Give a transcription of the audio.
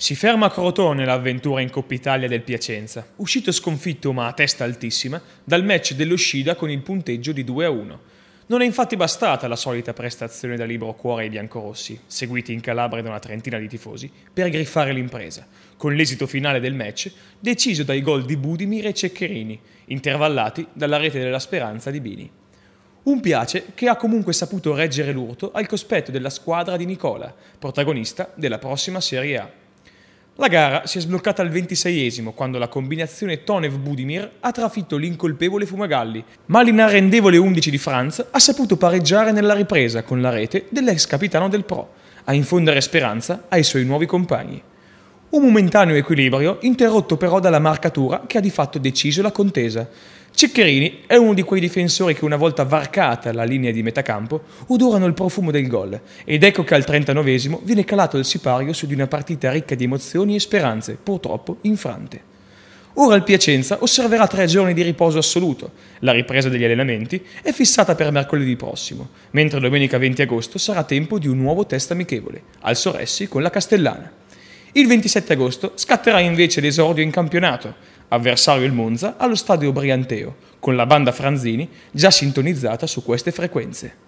Si ferma a Crotone l'avventura in Coppa Italia del Piacenza, uscito sconfitto ma a testa altissima dal match dell'uscita con il punteggio di 2-1. Non è infatti bastata la solita prestazione da libro cuore ai biancorossi, seguiti in Calabria da una trentina di tifosi, per griffare l'impresa, con l'esito finale del match deciso dai gol di Budimir e Ceccherini, intervallati dalla rete della speranza di Bini. Un Piace che ha comunque saputo reggere l'urto al cospetto della squadra di Nicola, protagonista della prossima Serie A. La gara si è sbloccata al 26esimo quando la combinazione Tonev-Budimir ha trafitto l'incolpevole Fumagalli, ma l'inarrendevole 11 di Franz ha saputo pareggiare nella ripresa con la rete dell'ex capitano del Pro, a infondere speranza ai suoi nuovi compagni. Un momentaneo equilibrio interrotto però dalla marcatura che ha di fatto deciso la contesa, Ceccherini è uno di quei difensori che una volta varcata la linea di metacampo odorano il profumo del gol ed ecco che al 39 esimo viene calato il sipario su di una partita ricca di emozioni e speranze, purtroppo infrante. Ora il Piacenza osserverà tre giorni di riposo assoluto, la ripresa degli allenamenti è fissata per mercoledì prossimo, mentre domenica 20 agosto sarà tempo di un nuovo test amichevole, al Soressi con la Castellana. Il 27 agosto scatterà invece l'esordio in campionato, avversario il Monza, allo stadio Brianteo, con la banda Franzini già sintonizzata su queste frequenze.